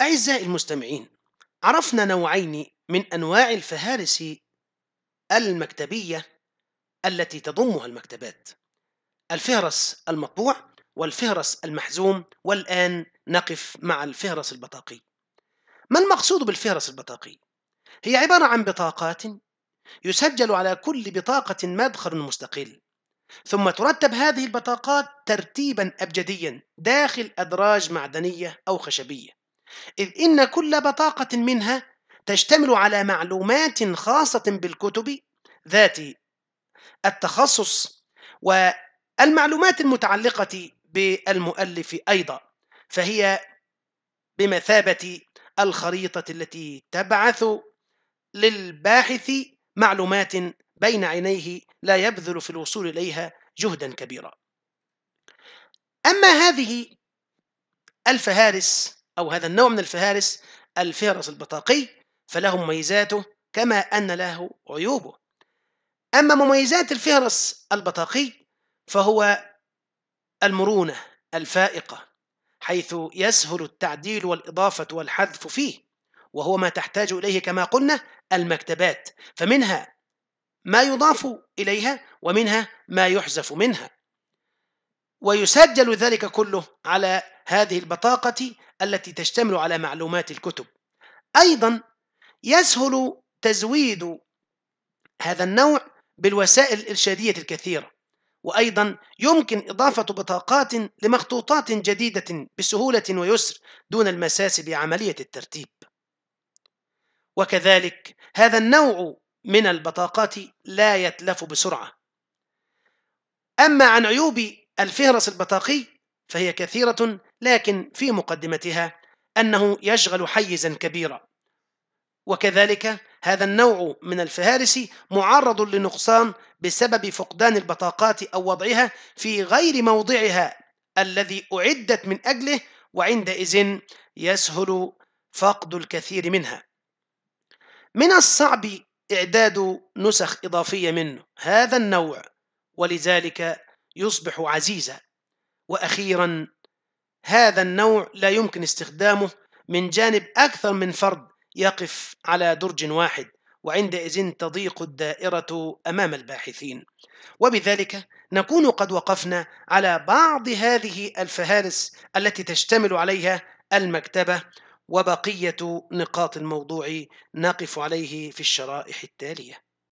أعزائي المستمعين عرفنا نوعين من أنواع الفهارس المكتبية التي تضمها المكتبات الفهرس المطبوع والفهرس المحزوم والآن نقف مع الفهرس البطاقي ما المقصود بالفهرس البطاقي؟ هي عبارة عن بطاقات يسجل على كل بطاقة مدخل مستقل ثم ترتب هذه البطاقات ترتيبا أبجديا داخل أدراج معدنية أو خشبية إذ إن كل بطاقة منها تشتمل على معلومات خاصة بالكتب ذات التخصص والمعلومات المتعلقة بالمؤلف أيضا فهي بمثابة الخريطة التي تبعث للباحث معلومات بين عينيه لا يبذل في الوصول إليها جهدا كبيرا أما هذه الفهارس أو هذا النوع من الفهارس الفهرس البطاقي فله مميزاته كما أن له عيوبه أما مميزات الفهرس البطاقي فهو المرونة الفائقة حيث يسهل التعديل والإضافة والحذف فيه وهو ما تحتاج إليه كما قلنا المكتبات فمنها ما يضاف إليها ومنها ما يحذف منها ويسجل ذلك كله على هذه البطاقة التي تشتمل على معلومات الكتب أيضا يسهل تزويد هذا النوع بالوسائل الإرشادية الكثيرة وأيضا يمكن إضافة بطاقات لمخطوطات جديدة بسهولة ويسر دون المساس بعملية الترتيب وكذلك هذا النوع من البطاقات لا يتلف بسرعة أما عن عيوب الفهرس البطاقي فهي كثيرة لكن في مقدمتها أنه يشغل حيزا كبيرا وكذلك هذا النوع من الفهارس معرض لنقصان بسبب فقدان البطاقات أو وضعها في غير موضعها الذي أعدت من أجله وعندئذ يسهل فقد الكثير منها من الصعب إعداد نسخ إضافية منه هذا النوع ولذلك يصبح عزيزا واخيرا هذا النوع لا يمكن استخدامه من جانب اكثر من فرد يقف على درج واحد وعندئذ تضيق الدائرة أمام الباحثين وبذلك نكون قد وقفنا على بعض هذه الفهارس التي تشتمل عليها المكتبة وبقية نقاط الموضوع نقف عليه في الشرائح التالية